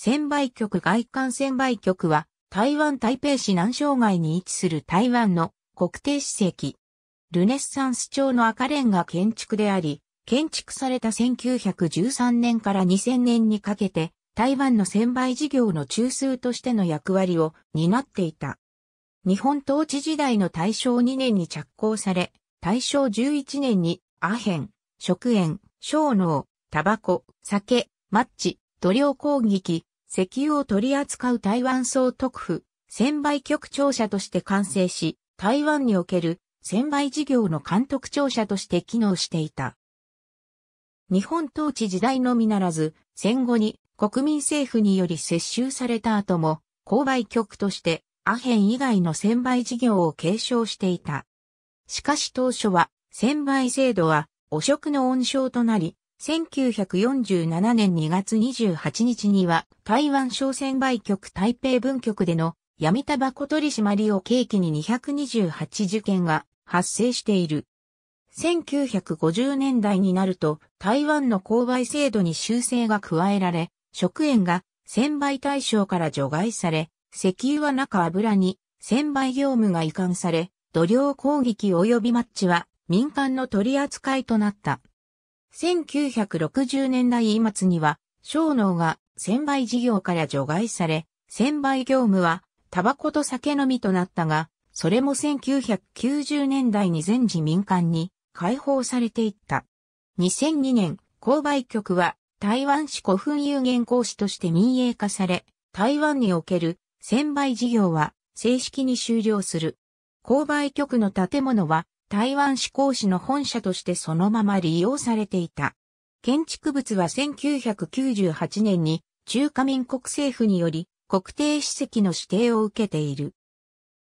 専売局外環専売局は台湾台北市南障害に位置する台湾の国定史跡。ルネッサンス町の赤レンガ建築であり、建築された1913年から2000年にかけて台湾の専売事業の中枢としての役割を担っていた。日本統治時代の大正2年に着工され、大正11年にアヘン、食塩、小脳、タバコ、酒、マッチ、塗料攻撃、石油を取り扱う台湾総督府、専売局庁舎として完成し、台湾における専売事業の監督庁舎として機能していた。日本統治時代のみならず、戦後に国民政府により接収された後も、購買局としてアヘン以外の専売事業を継承していた。しかし当初は、専売制度は汚職の温床となり、1947年2月28日には台湾商船売局台北分局での闇タバコ取締りを契機に228事件が発生している。1950年代になると台湾の購買制度に修正が加えられ、食塩が専売対象から除外され、石油は中油に専売業務が移管され、土量攻撃及びマッチは民間の取り扱いとなった。1960年代末には、小農が専売事業から除外され、専売業務はタバコと酒のみとなったが、それも1990年代に全時民間に解放されていった。2002年、購買局は台湾市古墳有限公使として民営化され、台湾における専売事業は正式に終了する。購買局の建物は台湾志向市の本社としてそのまま利用されていた。建築物は1998年に中華民国政府により国定史跡の指定を受けている。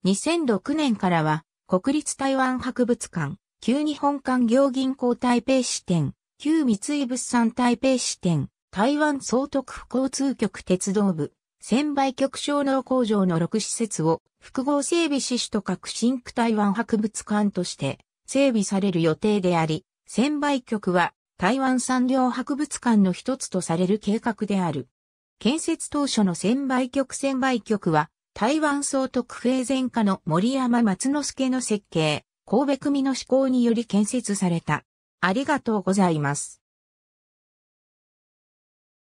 2006年からは国立台湾博物館、旧日本館業銀行台北支店、旧三井物産台北支店、台湾総督府交通局鉄道部、専売局小農工場の6施設を複合整備支主と革新区台湾博物館として整備される予定であり、専売局は台湾産業博物館の一つとされる計画である。建設当初の専売局専売局は台湾総督平前科の森山松之助の設計、神戸組の施行により建設された。ありがとうございます。